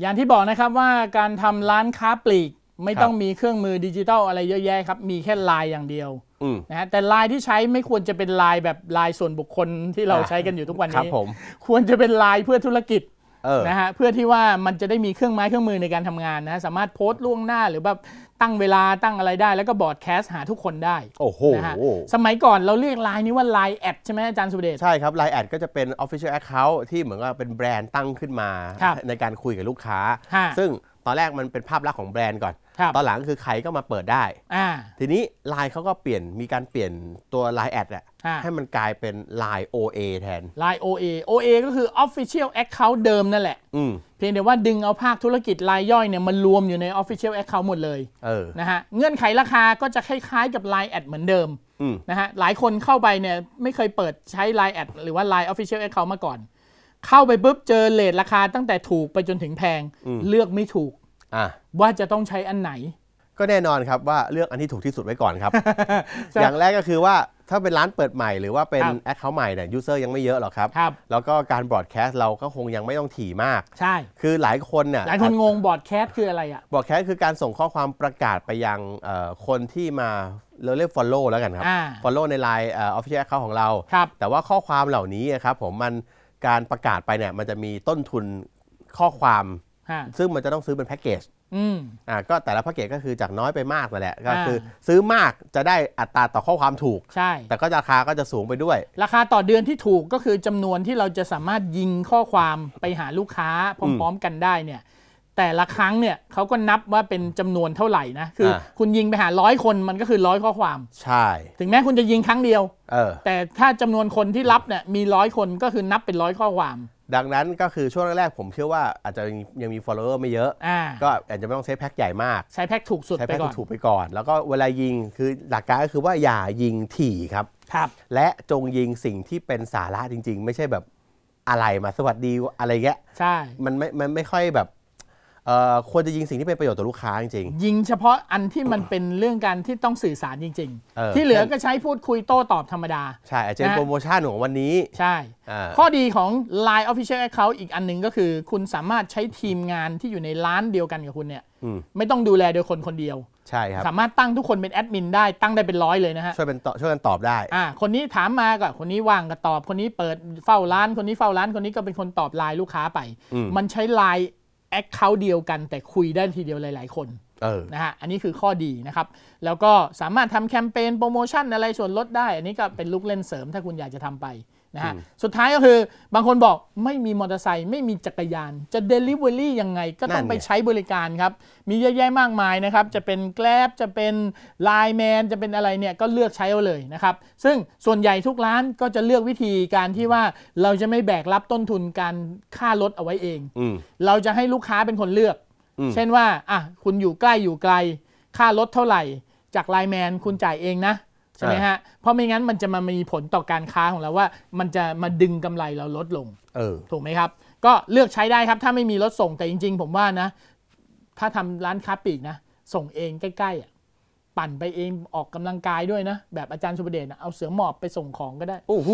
อย่างที่บอกนะครับว่าการทำร้านค้าปลีก ไม่ต้องมีเครื่องมือดิจิตอลอะไรเยอะแยะครับ มีแค่ลายอย่างเดียวนะฮะแต่ลายที่ใช้ไม่ควรจะเป็นลายแบบลายส่วนบุคคลที่เราใช้กันอยู่ทุกวันนี้ ควรจะเป็นลายเพื่อธุรกิจนะฮะเพื่อที่ว่ามันจะได้มีเครื่องไม้เครื่องมือในการทำงานนะสามารถโพสต์ล่วงหน้า หรือแบบตั้งเวลาตั้งอะไรได้ แล้วก็บอร์ดแคสหาทุกคนได้ โอ้โหนะะสมัยก่อนเราเรียกไลน์นี้ว่าไลน์แอดใช่ไหมอาจารย์สุเดชใช่ครับไลน์แอดก็จะเป็น Official Account ที่เหมือนกับเป็นแบรนด์ตั้งขึ้นมา ในการคุยกับลูกค้า ซึ่งอนแรกมันเป็นภาพลักษณ์ของแบรนด์ก่อน ตอนหลังคือใครก็มาเปิดได้ ทีนี้ไลน์เขาก็เปลี่ยนมีการเปลี่ยนตัวไลน์แอดอะให้มันกลายเป็นไลน์ OA แทนไลน์ OA OA ก็คือ Official Account เดิมนั่นแหละ เพียงแต่ว่าดึงเอาภาคธุรกิจรายย่อยเนี่ยมันรวมอยู่ใน Official Account หมดเลยนะฮะ เงื่อนไขราคาก็จะคล้ายๆกับไลน์แอดเหมือนเดิมนะฮะ หลายคนเข้าไปเนี่ยไม่เคยเปิดใช้ไลน์แอดหรือว่าไลน์ Official Account มาก่อน เข้าไปปุ๊บเจอเลทราคาตั้งแต่ถูกไปจนถึงแพงเลือกไม่ถูกว่าจะต้องใช้อันไหน ก็แน่นอนครับว่าเลือกอันที่ถูกที่สุดไว้ก่อนครับ อย่างแรกก็คือว่าถ้าเป็นร้านเปิดใหม่หรือว่าเป็นแอคเคาท์ใหม่เนี่ยยูเซอร์ยังไม่เยอะหรอกครับรบแล้วก็การบอร์ดแคสต์เราก็คงยังไม่ต้องถี่มาก ใช่ คือหลายคนเนี่ยหลายคนงงบอร์ดแคสต์คืออะไรอ่ะบอร์ดแคสต์คือการส่งข้อความประกาศไปยังคนที่มาเราเรียกฟอลโล่แล้วกันครับฟอลโล่ในไลน์ออฟฟิเชียลเขาของเราครับแต่ว่าข้อความเหล่านี้ครับผมมันการประกาศไปเนี่ยมันจะมีต้นทุนข้อความซึ่งมันจะต้องซื้อเป็นแพ็กเกจอ่าก็แต่ละแพ็กเกจก็คือจากน้อยไปมากแต่แหละก็คือ ซื้อมากจะได้อัตราต่อข้อความถูก ใช่ แต่ก็ราคาก็จะสูงไปด้วย ราคาต่อเดือนที่ถูกก็คือจำนวนที่เราจะสามารถยิงข้อความไปหาลูกค้าพร้อมๆกันได้เนี่ยแต่ละครั้งเนี่ยเขาก็นับว่าเป็นจำนวนเท่าไหร่นะคือคุณยิงไปหาร้อยคนมันก็คือร้อยข้อความ ใช่ ถึงแม้คุณจะยิงครั้งเดียวออแต่ถ้าจำนวนคนที่รับเนี่ยมีร้อยคนก็คือนับเป็นร้อยข้อความดังนั้นก็คือช่วงแรกๆผมเชื่อว่าอาจจะยังมี follower ไม่เยอะอะก็อาจจะไม่ต้องใช้แพ็กใหญ่มาก ใช้แพ็กถูกสุดใช้แพ็กถูกไปก่อน แล้วก็เวลายิงคือ หลักการก็คือว่าอย่ายิงถี่ครับครับ และจงยิงสิ่งที่เป็นสาระจริงๆ ไม่ใช่แบบอะไรมาสวัสดีอะไรเงี้ยใช่มันไม่มันไม่ค่อยแบบควรจะยิงสิ่งที่เป็นประโยชน์ต่อลูกค้าจริง ๆ ยิงเฉพาะอันที่มันเป็นเรื่องการที่ต้องสื่อสารจริง ๆ ที่เหลือก็ใช้พูดคุยโต้ตอบธรรมดา ใช่อาจะโปรโมชั่นของวันนี้ใช่ข้อดีของ Line Official Account อีกอันหนึ่งก็คือ คุณสามารถใช้ทีมงานที่อยู่ในร้านเดียวกันกับคุณเนี่ยไม่ต้องดูแลโดยคนคนเดียวใช่ครับสามารถตั้งทุกคนเป็นแอดมินได้ตั้งได้เป็นร้อยเลยนะฮะช่วยเป็นช่วยกันตอบได้อ่าคนนี้ถามมาก็คนนี้ว่างก็ตอบคนนี้เปิดเฝ้าร้านคนนี้เฝ้าร้านคนนี้ก็เป็นคนตอบไลน์ลูกค้าไปมันใช้ไลน์แอคเคาท์เดียวกันแต่คุยได้ทีเดียวหลาย ๆ คนนะฮะอันนี้คือข้อดีนะครับ แล้วก็สามารถทำแคมเปญโปรโมชั่น อะไรส่วนลดได้ อันนี้ก็เป็นลูกเล่นเสริม ถ้าคุณอยากจะทำไปนะฮะสุดท้ายก็คือบางคนบอกไม่มีมอเตอร์ไซค์ไม่มีจักรยาน จะเดลิเวอรี่ยังไงก็ต้องไปใช้บริการครับ มีเยอะแยะมากมายนะครับ จะเป็นแกลบจะเป็นไลน์แมนจะเป็นอะไรเนี่ย ก็เลือกใช้เอาเลยนะครับ ซึ่งส่วนใหญ่ทุกร้านก็จะเลือกวิธีการที่ว่าเราจะไม่แบกรับต้นทุนการค่ารถเอาไว้เองเราจะให้ลูกค้าเป็นคนเลือก เช่นว่าอ่ะคุณอยู่ใกล้อยู่ไกล ค่ารถเท่าไหร่ จากไลน์แมนคุณจ่ายเองนะช่ไหมฮะ เพราะไม่งั้นมันจะมามีผลต่อการค้าของเราว่า มันจะมาดึงกำไรเราลดลงออถูกไหมครับ ก็เลือกใช้ได้ครับถ้าไม่มีรถส่ง แต่จริงๆ ผมว่านะ ถ้าทำร้านค้าปีกนะ ส่งเองใกล้ๆ ปั่นไปเองออกกำลังกายด้วยนะ แบบอาจารย์สุประเดชนะเอาเสือหมอบไปส่งของก็ได้ โอ้โห